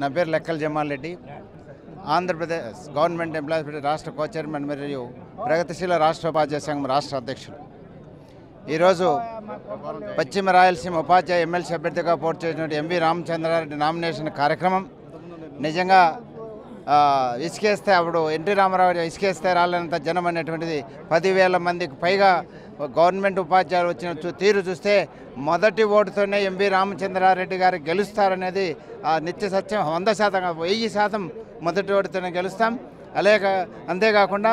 నా పేరు Lekkala Jamal Reddy Andhra Pradesh government employees రాష్ట్ర కో చైర్మన్ మరియు ప్రగతిశీల రాష్ట్ర ఉపాధ్యాయ సంఘం రాష్ట్ర అధ్యక్షులు ఈరోజు పశ్చిమ రాయలసీమ ఉపాధ్యాయ ఎమ్మెల్సీ అభ్యర్థిగా పోటీ చేసిన ఎంవి రామచంద్రారెడ్డి నామినేషన్ కార్యక్రమం నిజంగా ఇసుకేస్తే అప్పుడు ఎన్టీ రామారావు ఇసుకేస్తే రాలేనంత జనం అనేటువంటిది పదివేల మందికి పైగా గవర్నమెంట్ ఉపాధ్యాయులు వచ్చిన తీరు చూస్తే మొదటి ఓటుతోనే ఎంపీ రామచంద్రారెడ్డి గారు గెలుస్తారనేది నిత్య సత్యం వంద శాతం వెయ్యి శాతం మొదటి ఓటుతోనే గెలుస్తాం అలాగే అంతేకాకుండా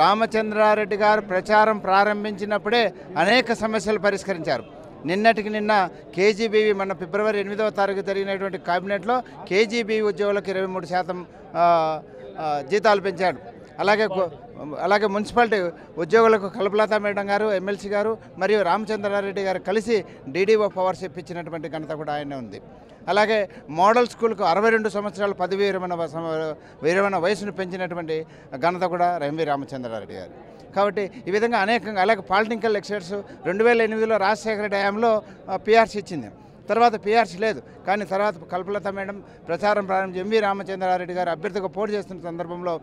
రామచంద్రారెడ్డి గారు ప్రచారం ప్రారంభించినప్పుడే అనేక సమస్యలు పరిష్కరించారు నిన్నటికి నిన్న కేజీబీవీ మన ఫిబ్రవరి ఎనిమిదవ తారీఖు జరిగినటువంటి కేబినెట్లో కేజీబీవీ ఉద్యోగులకు ఇరవై మూడు శాతం జీతాలు పెంచాడు అలాగే అలాగే మున్సిపాలిటీ ఉద్యోగులకు కల్పలతా మేడం గారు ఎమ్మెల్సీ గారు మరియు రామచంద్రారెడ్డి గారు కలిసి డీడీఓ పవర్షిప్ ఇచ్చినటువంటి ఘనత కూడా ఆయనే ఉంది అలాగే మోడల్ స్కూల్కు అరవై రెండు సంవత్సరాలు పదవి విరమణ విరమణ వయసును పెంచినటువంటి ఘనత కూడా ఎంవి రామచంద్రారెడ్డి గారు కాబట్టి ఈ విధంగా అనేకంగా అలాగే పాలిటికల్ లెక్చర్స్ రెండు వేల ఎనిమిదిలో రాజశేఖర డ్యాంలో పిఆర్సీ ఇచ్చింది తర్వాత పీఆర్సీ లేదు కానీ తర్వాత కల్పలత మేడం ప్రచారం ప్రారంభించి ఎంవి రామచంద్రారెడ్డి గారు అభ్యర్థిగా పోటీ చేస్తున్న సందర్భంలో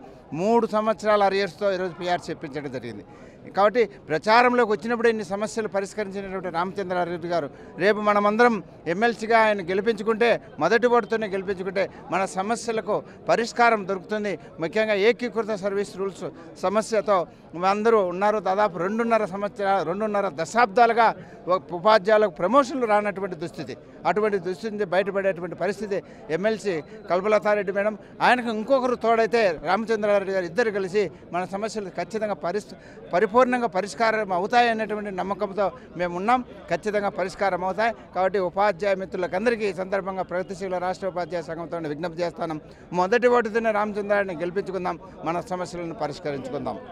మూడు సంవత్సరాల అరియర్స్తో ఈరోజు పీఆర్సీ చెప్పించడం జరిగింది కాబట్టి ప్రచారంలోకి వచ్చినప్పుడు ఇన్ని సమస్యలు పరిష్కరించినటువంటి రామచంద్రారెడ్డి గారు రేపు మనమందరం ఎమ్మెల్సీగా ఆయన గెలిపించుకుంటే మొదటి ఓటుతోనే గెలిపించుకుంటే మన సమస్యలకు పరిష్కారం దొరుకుతుంది ముఖ్యంగా ఏకీకృత సర్వీస్ రూల్స్ సమస్యతో అందరూ ఉన్నారు దాదాపు రెండున్నర సంవత్సరాలు రెండున్నర దశాబ్దాలుగా ఉపాధ్యాయులకు ప్రమోషన్లు రానటువంటి దుస్థితి అటువంటి దృష్టి నుంచి బయటపడేటువంటి పరిస్థితి ఎమ్మెల్సీ కల్పలతారెడ్డి మేడం ఆయనకు ఇంకొకరు తోడైతే రామచంద్రారెడ్డి గారు ఇద్దరు కలిసి మన సమస్యలు ఖచ్చితంగా పరిస్ పరిపూర్ణంగా పరిష్కారం అవుతాయి అనేటువంటి నమ్మకంతో మేము ఉన్నాం ఖచ్చితంగా పరిష్కారం అవుతాయి కాబట్టి ఉపాధ్యాయ మిత్రులకందరికీ ఈ సందర్భంగా ప్రగతిశీల రాష్ట్ర ఉపాధ్యాయ సంఘంతో విజ్ఞప్తి చేస్తాను మొదటి ఓటుతోనే రామచంద్రారెడ్డిని గెలిపించుకుందాం మన సమస్యలను పరిష్కరించుకుందాం